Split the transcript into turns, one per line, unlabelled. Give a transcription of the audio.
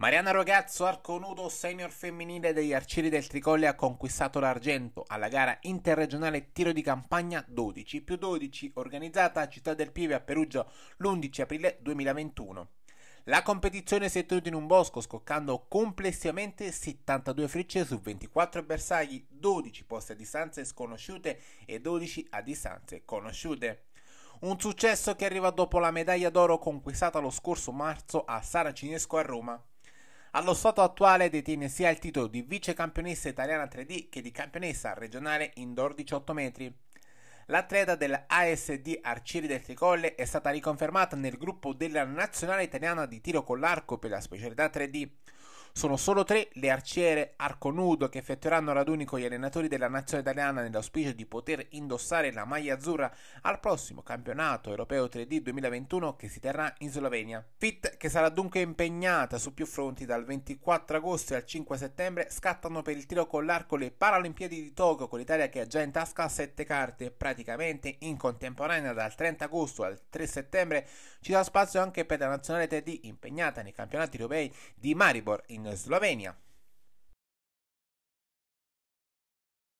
Mariana Rogazzo, arco nudo senior femminile degli arcieri del Tricolle, ha conquistato l'argento alla gara interregionale tiro di campagna 12 più 12 organizzata a Città del Pieve a Perugia l'11 aprile 2021. La competizione si è tenuta in un bosco scoccando complessivamente 72 frecce su 24 bersagli, 12 poste a distanze sconosciute e 12 a distanze conosciute. Un successo che arriva dopo la medaglia d'oro conquistata lo scorso marzo a Saracinesco a Roma. Allo stato attuale detiene sia il titolo di vice campionessa italiana 3D che di campionessa regionale indoor 18 metri. L'atleta dell'ASD Arcieri del Tricolle è stata riconfermata nel gruppo della nazionale italiana di tiro con l'arco per la specialità 3D. Sono solo tre le arciere arco nudo che effettueranno raduni con gli allenatori della nazione italiana nell'auspicio di poter indossare la maglia azzurra al prossimo campionato europeo 3D 2021 che si terrà in Slovenia. Fit, che sarà dunque impegnata su più fronti dal 24 agosto al 5 settembre, scattano per il tiro con l'arco le Paralimpiadi di Tokyo con l'Italia che ha già in tasca sette carte. Praticamente in contemporanea dal 30 agosto al 3 settembre ci sarà spazio anche per la nazionale 3D impegnata nei campionati europei di Maribor in Slovenia.